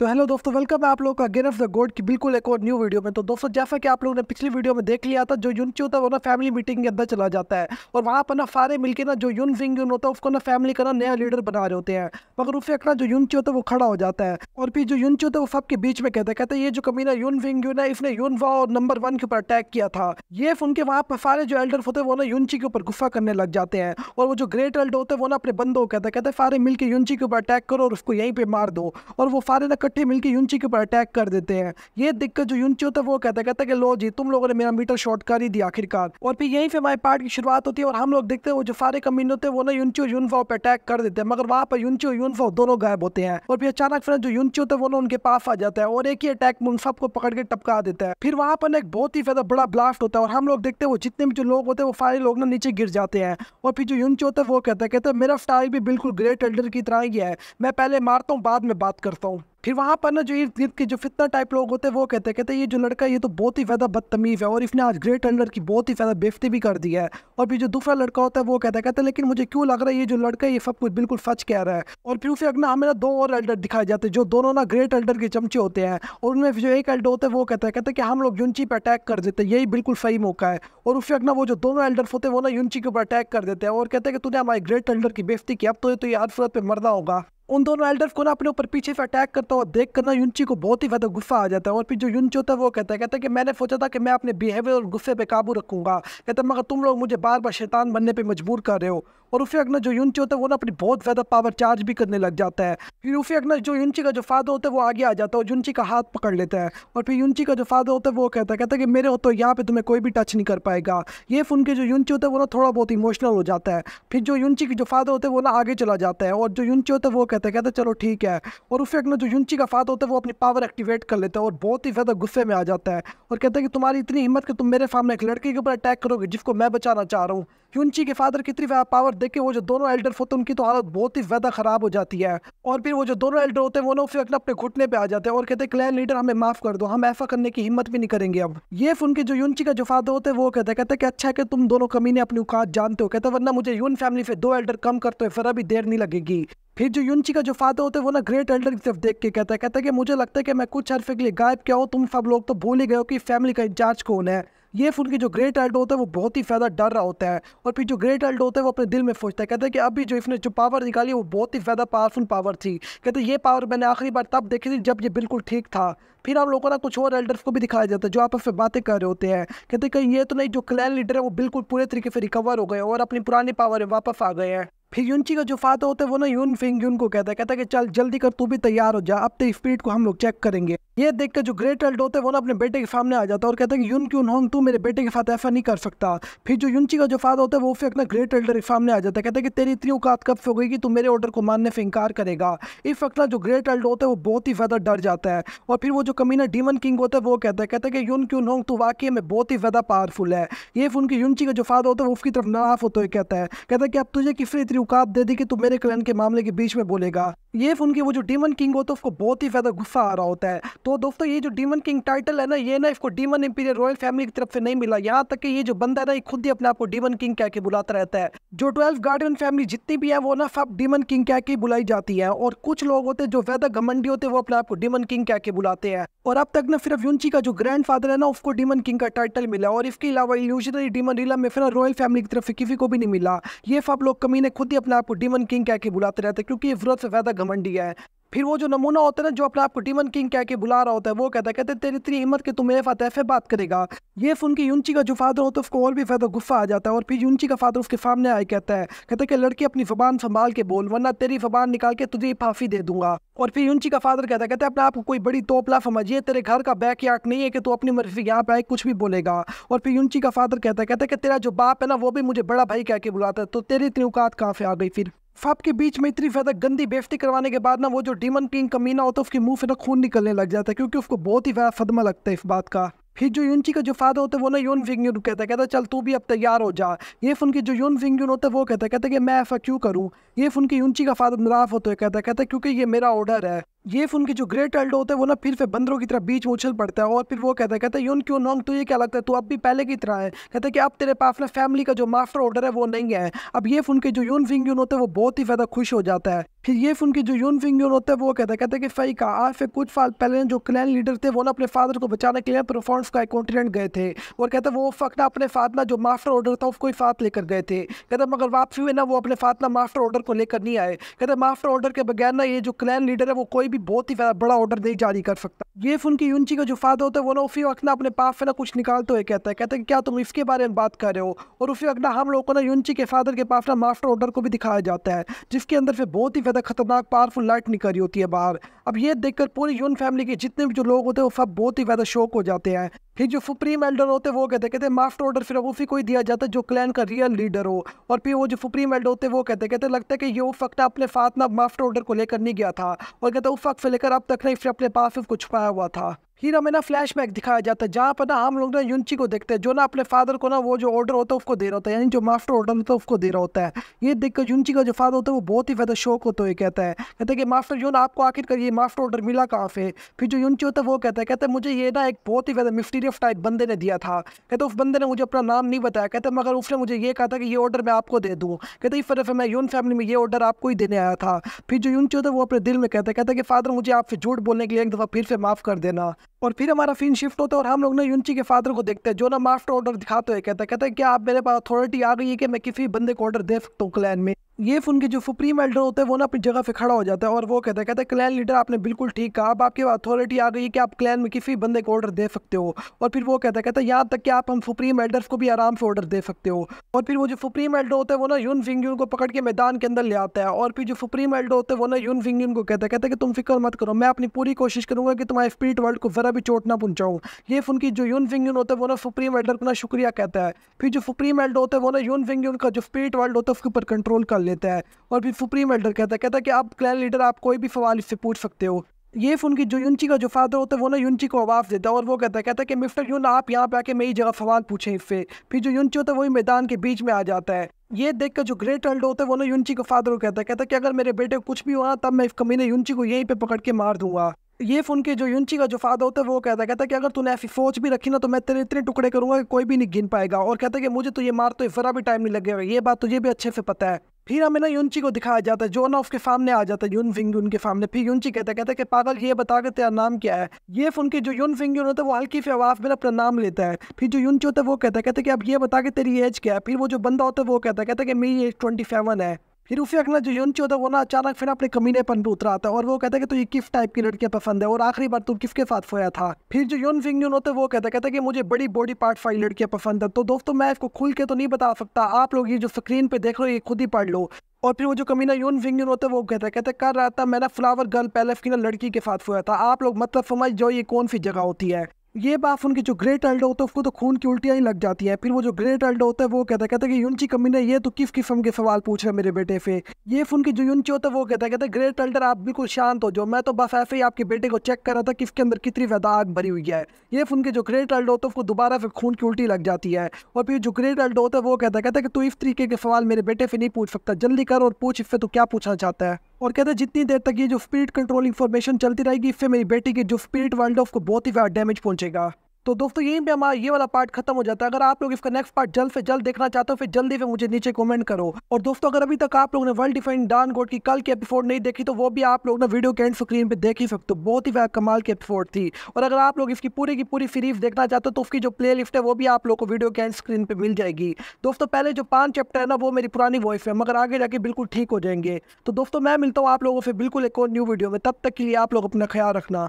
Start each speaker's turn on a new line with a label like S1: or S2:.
S1: तो हेलो दोस्तों वेलकम है आप लोगों का गेन ऑफ द गोड की बिल्कुल एक और न्यू वीडियो में तो दोस्तों जैसा कि आप लोगों ने पिछली वीडियो में देख लिया था जो ची होता है वो ना फैमिली मीटिंग के अंदर चला जाता है और वहाँ पर ना सारे मिलकर ना जो यून सिंह यून होता है उसको ना फैमिली का ना नया लीडर बना रहे होते हैं मगर उससे एक जो यूनची होता है वो खड़ा हो जाता है और फिर जो यूनची होता है वो सबके बीच में कहता है कहते हैं ये जो कमीना यून सिंह यून है इसने यून वा और नंबर वन के ऊपर अटैक किया था ये उनके वहाँ पर सारे जो एल्डर होते हैं वो ना यूनची के ऊपर गुफ़ा करने लग जाते हैं और वो जो ग्रेट एल्डर होते हैं वो ना अपने बंदों को कहते हैं कहते हैं सारे मिलकर यूनची के ऊपर अटैक करो और उसको यहीं पर मार दो और वो सारे ना इकट्ठे मिलकर यूनची के ऊपर अटैक कर देते हैं ये दिक्कत जो यूनची होता है वो कहता है कहता है कि लो जी तुम लोगों ने मेरा मीटर शॉर्ट कर ही दिया आखिरकार और फिर यहीं पर हमारे पार्ट की शुरुआत होती है और हम लोग देखते हैं वो जो सारे कमीन होते हैं वो ना यूनची और यूनफाओ पर अटैक कर देते हैं मगर वहाँ पर यूनची और यूनफाओ दोनों गायब होते हैं और फिर अचानक फिर जो यूनची होता है वो ना उनके पास आ जाता है और एक ही अटैक में उन सबको पकड़ के टपका देता है फिर वहाँ पर एक बहुत ही ज्यादा बड़ा ब्लास्ट होता है और हम लोग देखते हैं वो जितने भी जो लोग होते हैं वो सारे लोग ना नीचे गिर जाते हैं और फिर जो यूनची होता है वो कहता है कहता है मेरा स्टाइल भी बिल्कुल ग्रेट एल्डर की तरह ही है मैं पहले मारता हूँ बाद में बात करता हूँ फिर वहाँ पर ना जो इर्द के जो फितना टाइप लोग होते हैं वो कहते हैं कहते हैं ये जो लड़का है ये तो बहुत ही ज़्यादा बदतमीज़ है और इसने आज ग्रेट अंडर की बहुत ही ज़्यादा बेफ्ती भी कर दी है और फिर जो दूसरा लड़का होता है वो कहता है कहते लेकिन मुझे क्यों लग रहा है ये जो लड़का है ये सब कुछ बिल्कुल सच कह रहा है और फिर उसे अगर ना हमें ना दो और एल्डर दिखाए जाते हैं जो दोनों ना ग्रेट एल्डर के चमचे होते हैं और उनमें जो एक एल्डर होता है वो कहता है कहते हैं कि हम लोग यूनची पर अटैक कर देते हैं यही बिल्कुल सही मौका है और उसे अगर वो जो दोनों एल्डर्स होते हैं वो ना यूनची के ऊपर अटैक कर देते हैं और कहते हैं कि तूने हमारे ग्रेट एल्डर की बेफ्ती की अब तो ये तो ये हर सूरत पर मरना होगा उन दोनों एल्डर्स को ना अपने ऊपर पीछे से अटैक करता हुआ देख कर ना युनची को बहुत ही ज़्यादा गुस्सा आ जाता है और फिर जो युनची होता है वो कहता है कहता है कि मैंने सोचा था कि मैं अपने बिहेवियर और गुस्से पे काबू रखूंगा कहता है मगर तुम लोग मुझे बार बार शैतान बनने पर मजबूर कर रहे हो और उफे अगना जो यूनची होता है वो ना अपनी बहुत ज़्यादा पावर चार्ज भी करने लग जाता है फिर उफे अगना जो यूनची का जो फादर होता है वो आगे आ जाता है और यूनची का हाथ पकड़ लेता है और फिर यूनची का जो फादर होता है वो कहता है कहता है कि मेरे हो तो यहाँ पर तुम्हें कोई भी टच नहीं कर पाएगा ये फ़ोन के जो यूनची होता है वो ना थोड़ा बहुत इमोशनल हो जाता है फिर जो यूनची की जो फादर होते हैं वो ना आगे चला जाता है और जो यूनची होता है वो कहता है कहता है चलो ठीक है और उफे अकनर जो यूनची का फादर होता है वो अपनी पावर एक्टिवेट कर लेता है और बहुत ही ज़्यादा गुस्से में आ जाता है और कहता है कि तुम्हारी इतनी हिम्मत कि तुम मेरे सामने एक लड़की के ऊपर अटैक करोगे जिसको मैं बचाना चाह रहा हूँ यूनची के फादर कितनी पावर देखे वो जो दोनों एल्डर होते हैं उनकी तो हालत बहुत ही ज़्यादा ख़राब हो जाती है और फिर वो जो दोनों एल्डर होते हैं वो फिर अपने अपने घुटने पे आ जाते हैं और कहते हैं क्लैन लीडर हमें माफ़ कर दो हम ऐसा करने की हिम्मत भी नहीं करेंगे अब ये उनके जो यूनची का जो फादर होते हैं वो कहते हैं कहते हैं कि अच्छा है कि तुम दोनों कमीने अपनी औकात जानते हो कहते वरना मुझे यून फैमिली से दो एल्डर कम करते हो फिर अभी देर नहीं लगेगी फिर जो यूनची का जो फादर होते हैं वो ना ग्रेट एल्डर की तरफ देख के कहता है कहता है कि मुझे लगता है कि मैं कुछ अर्फे के लिए गायब क्या हूँ तुम सब लोग तो भूल ही गए हो कि फैमिली का इंचार्ज कौन है ये फुल की जो ग्रेट एल्ट होता है वो बहुत ही फ़ायदा डर रहा होता है और फिर जो ग्रेट एल्ट होता है वो अपने दिल में सोचता है कहते हैं कि अभी जो इसने जो पावर निकाली वो बहुत ही ज़्यादा पावरफुल पावर थी कहते ये पावर मैंने आखिरी बार तब देखी थी जब ये बिल्कुल ठीक था फिर आप लोगों ना कुछ और एल्डर्स को भी दिखाया जाता है जो आपस में बातें कर रहे होते हैं कहते कहीं ये तो नहीं जो क्लैन लीडर है वो बिल्कुल पूरे तरीके से रिकवर हो गए और अपनी पुरानी पावर में वापस आ गए हैं फिर यूनची का जो फादर होता है वो ना यून फिंग यून को कहता है कहता है कि चल जल्दी कर तू भी तैयार हो जा अब तेरी स्पीड को हम लोग चेक करेंगे ये देख कर जो ग्रेट एल्ड होते हैं वो ना अपने बेटे के सामने आ जाता है और कहता है कि यून क्यों होंग तू मेरे बेटे के साथ ऐसा नहीं कर सकता फिर जो यूनची का जो फादर होता है वो फिर अपना ग्रेट एल्डर के सामने आ जाता है कहता है कि तेरी इतनी औकात कब से हो गई कि तू मेरे ऑर्डर को मानने से इंकार करेगा इस वक्त ना जो ग्रेट एल्ड होता है वो बहुत ही ज़्यादा डर जाता है और फिर वो जो कमीना डीमन किंग होता है वो कहता है कहता है कि यून क्यों होंग तू वाकई में बहुत ही ज़्यादा पावरफुल है ये उनकी यूनची का जो फादर होता है वो उसकी तरफ नाफ होते हुए कहता है कहता है कि अब तुझे किसी औकात दे दी कि तू मेरे क्लैन के मामले के बीच में बोलेगा ये उनकी वो जो डीमन किंग होता है उसको बहुत ही ज़्यादा गुस्सा आ रहा होता है तो दोस्तों ये जो डीमन किंग टाइटल है ना ये ना इसको डीमन इंपीरियर रॉयल फैमिली की तरफ से नहीं मिला यहाँ तक कि ये जो बंदा है ना ये खुद ही अपने आप को डीमन किंग कह के बुलाता रहता है जो ट्वेल्व गार्डियन फैमिली जितनी भी है वो ना सब डीमन किंग कह के बुलाई जाती है और कुछ लोग होते हैं जो ज़्यादा घमंडी होते हैं वो अपने आप को डीमन किंग कह के बुलाते हैं और अब तक ना सिर्फ यूनची का जो ग्रैंड है ना उसको डीमन किंग का टाइटल मिला और इसके अलावा इल्यूशनरी डीमन रीला में फिर रॉयल फैमिली की तरफ से किसी को भी नहीं मिला ये सब लोग कमी ने खुद ही अपने आप को डीमन किंग कह के बुलाते रहते क्योंकि ये जरूरत से ज़्यादा घमंड दिया है फिर वो जो नमूना होता है ना जो अपने आप को डीमन किंग कह के बुला रहा होता है वो कहता है कहते तेरी इतनी हिम्मत के तू मेरे फाते पे बात करेगा ये सुन के यूंची का जो फादर होता है उसको और भी फायदा गुस्सा आ जाता है और फिर यूंची का फादर उसके सामने आए कहता है कहते है कि लड़की अपनी जबान संभाल के बोल वरना तेरी जबान निकाल के तुझे फांसी दे दूंगा और फिर यूंची का फादर कहता है कहते हैं अपने आपको कोई बड़ी तोपला समझिए तेरे घर का बैक यार्ड नहीं है कि तू अपनी मर्जी यहाँ पे आए कुछ भी बोलेगा और फिर यूंची का फादर कहता है कहते हैं कि तेरा जो बाप है ना वो भी मुझे बड़ा भाई कह के बुलाता है तो तेरी इतनी औकात कहाँ से आ गई फिर फाप के बीच में इतनी ज़्यादा गंदी बेफ्टी करवाने के बाद ना वो जो डीमन किंग कमीना होता है उसके मुंह से ना खून निकलने लग जाता है क्योंकि उसको बहुत ही ज़्यादा सदमा लगता है इस बात का फिर जो यून का जो फादर होता है वो ना यून विंग यून कहता है कहता चल तू भी अब तैयार हो जा ये फोन की जो यून विंग यून होता है वो कहता है कहता है कि मैं ऐसा क्यों करूँ ये फ़ोन की यूनची का फादर मुराफ होता है कहता है कहता है क्योंकि ये मेरा ऑर्डर है ये फोन की जो ग्रेट अल्ड होता है वो ना फिर फिर बंदरों की तरह बीच में उछल पड़ता है और फिर वो कहता है कहता है यून क्यों नॉन्ग तो ये क्या लगता है तू अब भी पहले की तरह है कहता है कि अब तेरे पास ना फैमिली का जो मास्टर ऑर्डर है वो नहीं है अब ये फ़ोन के जो यून विंग यून होता है वो बहुत ही ज़्यादा खुश हो जाता है फिर ये उनके जो यून फिंग यून होता है वो कहता है कहते हैं कि फई का आरफ कुछ साल पहले जो क्लैन लीडर थे वो ना अपने फादर को बचाने के लिए प्रोफॉन्स का कॉन्टिनेंट गए थे और हैं वो वक्त ना अपने फातना जो मास्टर ऑर्डर था उसको ही साथ लेकर गए थे कहते मगर वापसी में ना वो अपने फातना मास्टर ऑर्डर को लेकर नहीं आए कहते मास्टर ऑर्डर के बगैर ना ये जो क्लैन लीडर है वो कोई भी बहुत ही बड़ा ऑर्डर नहीं जारी कर सकता ये उनकी यूनची का जो फादर होता है वो ना उसी वक्त ना अपने पाप से ना कुछ निकालते हुए कहता है कहता है क्या तुम इसके बारे में बात कर रहे हो और उसी वक्त ना हम लोगों को ना यूनची के फादर के पास ना मास्टर ऑर्डर को भी दिखाया जाता है जिसके अंदर फिर बहुत ही ज़्यादा खतरनाक पावरफुल लाइट निकल रही होती है बाहर अब ये देखकर पूरी यून फैमिली के जितने भी जो लोग होते हैं वो सब बहुत ही ज़्यादा शौक हो जाते हैं फिर जो सुप्रीम एल्डर होते हैं वो कहते कहते मास्टर ऑर्डर फिर उसी को ही दिया जाता है जो क्लैन का रियल लीडर हो और फिर वो जो सुप्रीम एल्डर होते हैं वो कहते कहते लगता है कि ये उस वक्त अपने साथ ना मास्टर ऑर्डर को लेकर नहीं गया था और कहते उस वक्त से लेकर अब तक नहीं फिर अपने पास उसको छुपाया हुआ था हीरा हमें ना फ्लैशबैक दिखाया जाता है जहाँ पर ना हम लोग ना युनची को देखते हैं जो ना अपने फादर को ना वो जो ऑर्डर होता है उसको दे रहा होता है यानी जो मास्टर ऑर्डर होता है उसको दे रहा होता है ये देखकर युनची का जो फादर होता है वो बहुत ही ज़्यादा शौक होता है कहता है कहते हैं कि मास्टर यून आपको आखिरकार ये मास्टर ऑर्डर मिला कहाँ से फिर जो यूनची होता है वो कहता है कहते हैं मुझे ये ना एक बहुत ही ज़्यादा मिस्टीरियस टाइप बंदे ने दिया था कहते उस बंदे ने मुझे अपना नाम नहीं बताया कहते मगर उसने मुझे ये कहा था कि ये ऑर्डर मैं आपको दे दूँ कहते इस वजह से मैं यून फैमिली में ये ऑर्डर आपको ही देने आया था फिर जो यूनची होता है वो अपने दिल में कहता है कहते हैं कि फादर मुझे आपसे झूठ बोलने के लिए एक दफ़ा फिर से माफ़ कर देना और फिर हमारा फिन शिफ्ट होता है और हम लोग ना यूनची के फादर को देखते हैं जो ना मास्टर ऑर्डर दिखाते हुए कहता है कहता है क्या आप मेरे पास अथॉरिटी आ गई है कि मैं किसी बंदे को ऑर्डर दे सकता हूँ क्लैन में ये फ़ोन के जो सुप्रीम एल्डर होते हैं वो ना अपनी जगह पे खड़ा हो जाता है और वो कहता है कहता है क्लैन लीडर आपने बिल्कुल ठीक कहा अब आपकी अथॉरिटी आ गई है कि आप क्लैन में किसी बंदे को ऑर्डर दे सकते हो और फिर वो कहता है कहता है यहाँ तक कि आप हम सुप्रीम एल्डर्स को भी आराम से ऑर्डर दे सकते हो और फिर वो जो सुप्रीम एल्डर होते हैं वो ना यून विंग को पकड़ के मैदान के अंदर ले आता है और फिर जो सुप्रीम एल्डर होते हैं वो ना यून विंग को कहता है कहता है कि तुम फिक्र मत करो मैं अपनी पूरी कोशिश करूँगा कि तुम्हारे स्पिरिट वर्ल्ड को ज़रा भी चोट ना पहुँचाऊँ ये फोन की जो यून सिंग होते होता है वो ना सुप्रीम एल्डर को ना शुक्रिया कहता है फिर जो सुप्रीम एल्डर होते हैं वो ना यून सिंग का जो स्पिरिट वर्ल्ड होता है उसके ऊपर कंट्रोल कर लेता है और फिर सुप्रीम एल्डर कहता है कहता है कि आप क्लैन लीडर आप कोई भी सवाल इससे पूछ सकते हो ये उनकी जो यूनची का जो फादर होता है वो ना यूनची को आवाज़ देता है और वो कहता है कहता है कि मिस्टर यून आप यहाँ पे आके मेरी जगह सवाल पूछें इससे फिर जो यूनची होता है वही मैदान के बीच में आ जाता है ये देख कर जो ग्रेट अल्ड होता है वो ना यूनची को फादर को कहता है कहता है कि अगर मेरे बेटे को कुछ भी हुआ तब मैं इस कमीने यूनची को यहीं पर पकड़ के मार दूंगा ये फ़ोन के जो यूनची का जो फादर होता है वो कहता है कहता है कि अगर तूने ऐसी फौज भी रखी ना तो मैं तेरे इतने टुकड़े करूंगा कि कोई भी नहीं गिन पाएगा और कहता है कि मुझे तो ये मार तो ज़रा भी टाइम नहीं लगेगा ये बात तुझे तो भी अच्छे से पता है फिर हमें ना यूनची को दिखाया जाता है जो ना उसके सामने आ जाता है यून फिंग उनके के सामने फिर यूनची कहता है कहता है कि पागल ये बता के तेरा नाम क्या है ये फोन के जो यून फिंग होता है वो हल्की से आवाज़ में अपना नाम लेता है फिर जो यूनची होता है वो कहता है कहता है कि अब ये बता के तेरी एज क्या है फिर वो जो बंदा होता है वो कहता है कहता है कि मेरी एज ट्वेंटी सेवन है फिर उसी वक्त ना जो यूनची होता है वो ना अचानक फिर अपने कमीनेपन पर उतरा आता है और वो कहता है कि तो ये किस टाइप की लड़कियाँ पसंद है और आखिरी बार तुम किसके साथ सोया था फिर जो यून फिंग यून होता है वो कहता है कहता है कि मुझे बड़ी बॉडी पार्ट वाली लड़कियाँ पसंद है तो दोस्तों मैं इसको खुल के तो नहीं बता सकता आप लोग ये जो स्क्रीन पर देख रहे हो ये खुद ही पढ़ लो और फिर वो जो कमीना यून विंग यून होता है वो कहता है कहते कर रहा था मेरा फ्लावर गर्ल पैलेस की ना लड़की के साथ सोया था आप लोग मतलब समझ जाओ ये कौन सी जगह होती है ये बाप उनके जो ग्रेट अल्ड होता है उसको तो खून की उल्टियाँ ही लग जाती हैं फिर वो जो ग्रेट अल्ड होता है वो कहता है कहते हैं कि यूनची कमी ने ये तो किस किस्म के सवाल पूछ रहे मेरे बेटे से ये उनकी जो यूनची होता है वो कहता है कहते हैं ग्रेट अल्डर आप बिल्कुल शांत हो जाओ मैं तो बस ऐसे ही आपके बेटे को चेक कर रहा था कि इसके अंदर कितनी ज्यादा आग भरी हुई है ये उनके जो ग्रेट अल्ड होते हैं उसको दोबारा फिर खून की उल्टी लग जाती है और फिर जो ग्रेट अल्ड होता है वो कहता है कहता है कि तू इस तरीके के सवाल मेरे बेटे से नहीं पूछ सकता जल्दी कर और पूछ इससे तो क्या पूछना चाहता है और कहते हैं जितनी देर तक ये जो स्पीड कंट्रोल इन्फॉर्मेशन चलती रहेगी इससे मेरी बेटी की जो स्पीड वर्ल्ड है उसको बहुत ही डैमेज पहुंच पहुंचेगा तो दोस्तों यहीं पे हमारा ये वाला पार्ट खत्म हो जाता है अगर आप लोग इसका नेक्स्ट पार्ट जल्द से जल्द देखना चाहते हो फिर जल्दी से मुझे नीचे कमेंट करो और दोस्तों अगर अभी तक आप लोगों ने वर्ल्ड डिफेंड डान गोड की कल की एपिसोड नहीं देखी तो वो भी आप लोग ना वीडियो के एंड स्क्रीन पे देख ही सकते हो बहुत ही कमाल की एपिसोड थी और अगर आप लोग इसकी पूरी की पूरी सीरीज देखना चाहते हो तो उसकी जो प्ले लिस्ट है वो भी आप लोग को वीडियो के एंड स्क्रीन पर मिल जाएगी दोस्तों पहले जो पांच चैप्टर है ना वो मेरी पुरानी वॉइस है मगर आगे जाके बिल्कुल ठीक हो जाएंगे तो दोस्तों मैं मिलता हूँ आप लोगों से बिल्कुल एक और न्यू वीडियो में तब तक के लिए आप लोग अपना ख्याल रखना